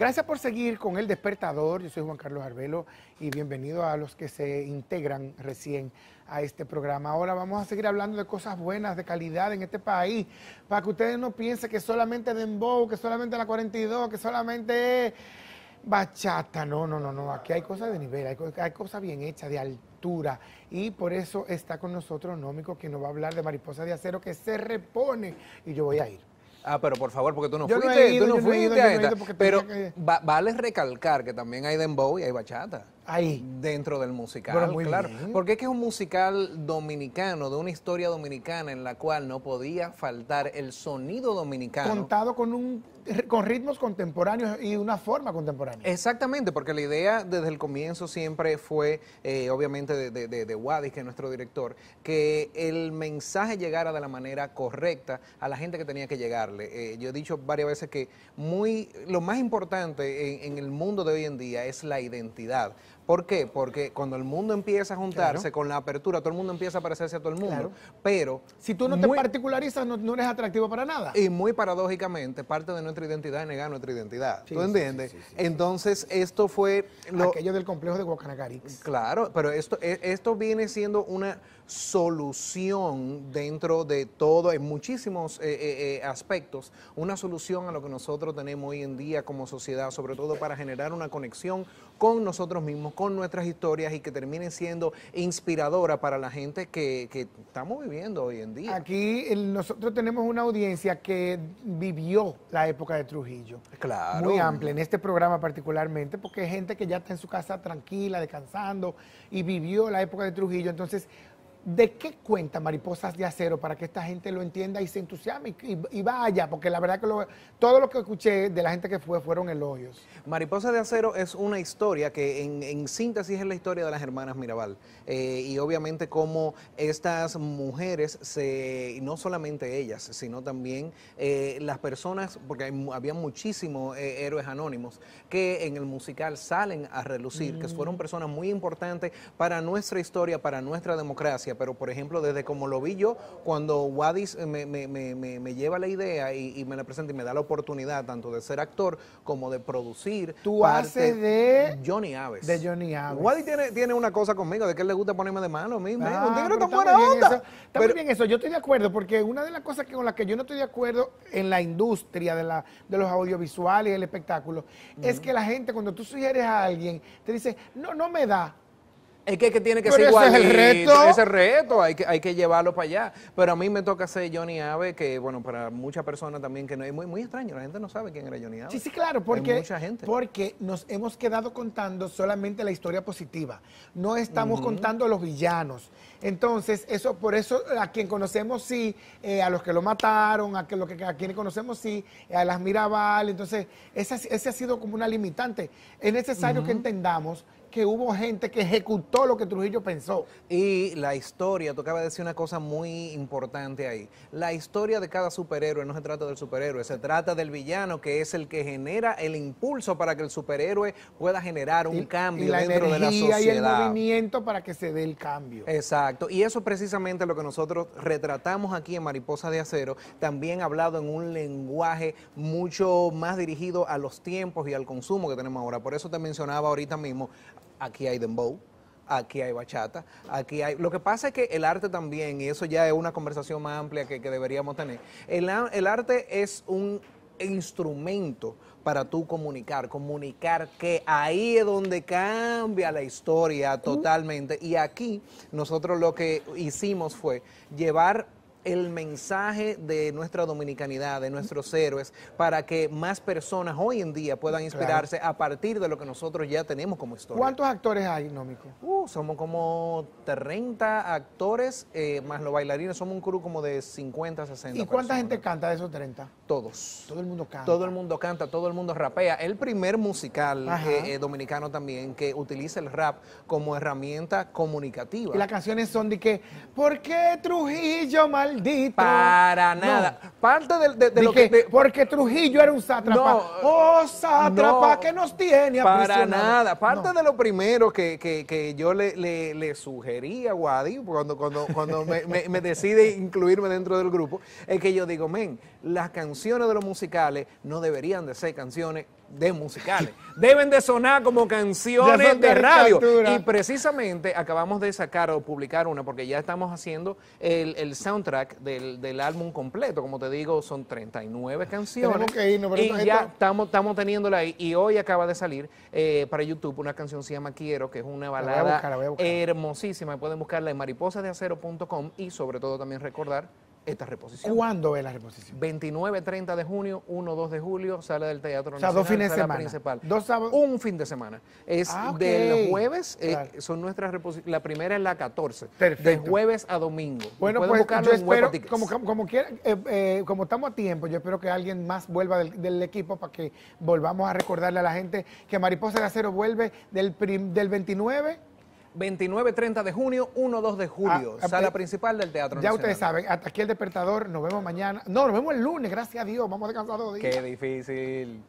Gracias por seguir con El Despertador. Yo soy Juan Carlos Arbelo y bienvenido a los que se integran recién a este programa. Ahora vamos a seguir hablando de cosas buenas, de calidad en este país, para que ustedes no piensen que solamente Dembow, que solamente la 42, que solamente bachata. No, no, no, no. Aquí hay cosas de nivel, hay, hay cosas bien hechas, de altura. Y por eso está con nosotros Nómico, que nos va a hablar de Mariposa de Acero, que se repone. Y yo voy a ir. Ah, pero por favor, porque tú no fuiste, tú no fuiste Pero vale recalcar que también hay dembow y hay bachata ahí. Dentro del musical, claro. Porque es que es un musical dominicano, de una historia dominicana en la cual no podía faltar el sonido dominicano. Contado con, un, con ritmos contemporáneos y una forma contemporánea. Exactamente, porque la idea desde el comienzo siempre fue, eh, obviamente, de, de, que es nuestro director, que el mensaje llegara de la manera correcta a la gente que tenía que llegarle. Eh, yo he dicho varias veces que muy, lo más importante en el mundo de hoy en día es la identidad ¿Por qué? Porque cuando el mundo empieza a juntarse con la apertura, todo el mundo empieza a parecerse a todo el mundo. Pero. Si tú no te particularizas, no, eres atractivo para nada. Y muy paradójicamente, parte de nuestra identidad es negar nuestra identidad. ¿Tú entiendes? Entonces, esto fue. Lo... Aquello del complejo de Guacanacarix. Claro, pero esto, e, esto viene siendo una solución dentro de todo, en muchísimos eh, eh, eh, aspectos, una solución a lo que nosotros tenemos hoy en día como sociedad, sobre todo para generar una conexión con nosotros mismos con nuestras historias y que terminen siendo inspiradoras para la gente que, estamos viviendo hoy en día. Aquí nosotros tenemos una audiencia que vivió la época de Trujillo. Claro. Muy amplia, en este programa particularmente, porque hay gente que ya está en su casa tranquila, descansando, y vivió la época de Trujillo. Entonces, ¿De qué cuenta Mariposas de Acero para que esta gente lo entienda y se entusiasme y, vaya? Porque la verdad que todo lo que escuché de la gente que fue fueron elogios. Mariposas de Acero es una historia que en, síntesis es la historia de las hermanas Mirabal. Eh, y obviamente cómo estas mujeres, se, no solamente ellas, sino también eh, las personas, porque había muchísimos eh, héroes anónimos que en el musical salen a relucir, que mm. fueron personas muy importantes para nuestra historia, para nuestra democracia pero por ejemplo, desde como lo vi yo, cuando Wadis me, lleva la idea y, me la presenta y me da la oportunidad tanto de ser actor como de producir. Tú haces de Johnny Aves. De Johnny Aves. Wadis tiene, tiene una cosa conmigo, de que él le gusta ponerme de mano a mí. Ah, que tan buena onda. Eso. bien eso, yo estoy de acuerdo, porque una de las cosas con las que yo no estoy de acuerdo en la industria de, la, de los audiovisuales y el espectáculo es que la gente, cuando tú sugieres a alguien, te dice, no, no me da es que, tiene que ser igual. Ese es el reto. Ese hay que, hay que llevarlo para allá. Pero a mí me toca ser Johnny Ave, que bueno, para muchas personas también que no, es muy, extraño, la gente no sabe quién era Johnny Ave. Sí, sí, claro, porque, porque nos hemos quedado contando solamente la historia positiva. No estamos contando a los villanos. Entonces, eso, por eso a quien conocemos sí, eh, a los que lo mataron, a, que, que, a quienes conocemos sí, a las Mirabal. Entonces, ese, ha sido como una limitante. Es necesario que entendamos que hubo gente que ejecutó lo que Trujillo pensó. Y la historia, tú acabas de decir una cosa muy importante ahí. La historia de cada superhéroe no se trata del superhéroe, se trata del villano que es el que genera el impulso para que el superhéroe pueda generar un cambio dentro de la sociedad. Y el movimiento para que se dé el cambio. Exacto. Y eso es precisamente lo que nosotros retratamos aquí en Mariposa de Acero, también hablado en un lenguaje mucho más dirigido a los tiempos y al consumo que tenemos ahora. Por eso te mencionaba ahorita mismo aquí hay dembow, aquí hay bachata, aquí hay... Lo que pasa es que el arte también, y eso ya es una conversación más amplia que, deberíamos tener, el arte es un instrumento para tú comunicar, comunicar que ahí es donde cambia la historia totalmente. Y aquí nosotros lo que hicimos fue llevar el mensaje de nuestra dominicanidad, de nuestros héroes, para que más personas hoy en día puedan inspirarse a partir de lo que nosotros ya tenemos como historia. ¿Cuántos actores hay, Nómico? Uh, somos como 30 actores, eh, más los bailarines, somos un crew como de 50, 60 ¿Y cuánta gente canta de esos 30? Todos. Todo el mundo canta. Todo el mundo canta, todo el mundo rapea. El primer musical eh, eh, dominicano también que utiliza el rap como herramienta comunicativa. Y las canciones son de que, ¿por qué Trujillo mal maldito. Para nada. Parte de, lo que... Porque Trujillo era un sátrapa. oh, sátrapa que nos tiene Para nada. Parte de lo primero que, que, que yo le, le, le, sugerí a Wadi cuando, cuando, cuando me, me, decide incluirme dentro del grupo, es que yo digo, men, las canciones de los musicales no deberían de ser canciones de musicales. Deben de sonar como canciones de radio. Y precisamente acabamos de sacar o publicar una, porque ya estamos haciendo el, soundtrack del, álbum completo. Como te digo, son 39 canciones. Que irnos, pero y ya estamos, estamos teniéndola ahí. Y hoy acaba de salir eh, para YouTube una canción se llama Quiero, que es una balada hermosísima. Pueden buscarla en mariposasdeacero.com y sobre todo también recordar esta reposición. ¿Cuándo es la reposición? 29, 30 de junio, 1, 2 de julio, sale del Teatro Nacional. O dos fines de semana. Dos sábados. Un fin de semana. Es ah, del jueves, eh, son nuestras reposiciones. La primera es la 14. De jueves a domingo. Bueno, pues yo espero, como, como, quiera, eh, eh, como estamos a tiempo, yo espero que alguien más vuelva del, equipo para que volvamos a recordarle a la gente que Mariposa de Acero vuelve del, del 29 29, 30 de junio, 1, 2 de julio, ah, sala eh, principal del Teatro Ya ustedes saben, hasta aquí el despertador, nos vemos mañana. No, nos vemos el lunes, gracias a Dios, vamos a descansar dos días. Qué difícil.